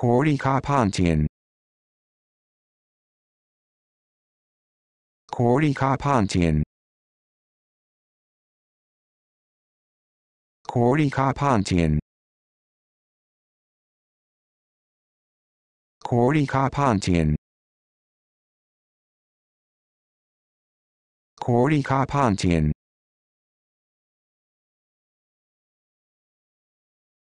Cordy pontian. Cordy pontian. Cordy pontian. Cordy pontian. Cordy pontian.